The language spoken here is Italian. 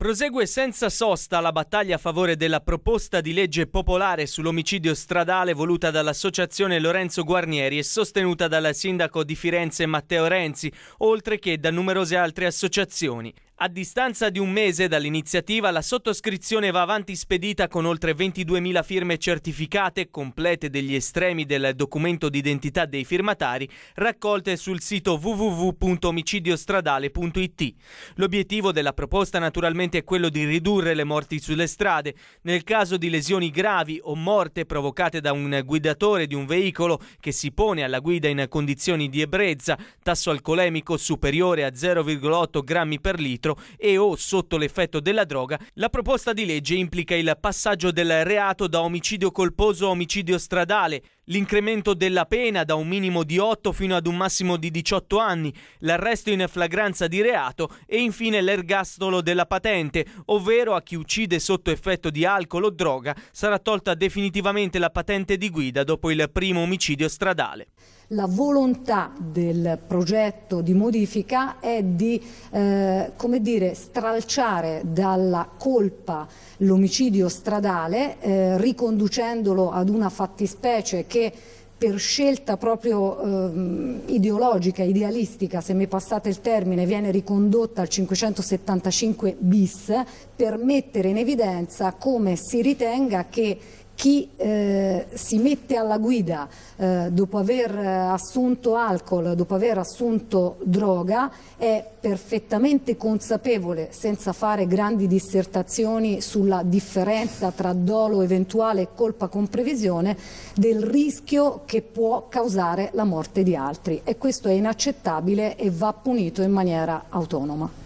Prosegue senza sosta la battaglia a favore della proposta di legge popolare sull'omicidio stradale voluta dall'associazione Lorenzo Guarnieri e sostenuta dal sindaco di Firenze Matteo Renzi, oltre che da numerose altre associazioni. A distanza di un mese dall'iniziativa, la sottoscrizione va avanti spedita con oltre 22.000 firme certificate, complete degli estremi del documento d'identità dei firmatari, raccolte sul sito www.omicidiostradale.it. L'obiettivo della proposta naturalmente è quello di ridurre le morti sulle strade. Nel caso di lesioni gravi o morte provocate da un guidatore di un veicolo che si pone alla guida in condizioni di ebbrezza, tasso alcolemico superiore a 0,8 grammi per litro, sequestro e o sotto l'effetto della droga, la proposta di legge implica il passaggio del reato da omicidio colposo a omicidio stradale, L'incremento della pena da un minimo di 8 fino ad un massimo di 18 anni, l'arresto in flagranza di reato e infine l'ergastolo della patente, ovvero a chi uccide sotto effetto di alcol o droga sarà tolta definitivamente la patente di guida dopo il primo omicidio stradale. La volontà del progetto di modifica è di eh, dire, stralciare dalla colpa l'omicidio stradale, eh, riconducendolo ad una fattispecie che anche per scelta proprio ehm, ideologica, idealistica, se mi passate il termine, viene ricondotta al 575 bis per mettere in evidenza come si ritenga che chi eh, si mette alla guida eh, dopo aver eh, assunto alcol, dopo aver assunto droga, è perfettamente consapevole, senza fare grandi dissertazioni sulla differenza tra dolo eventuale e colpa con previsione, del rischio che può causare la morte di altri. E questo è inaccettabile e va punito in maniera autonoma.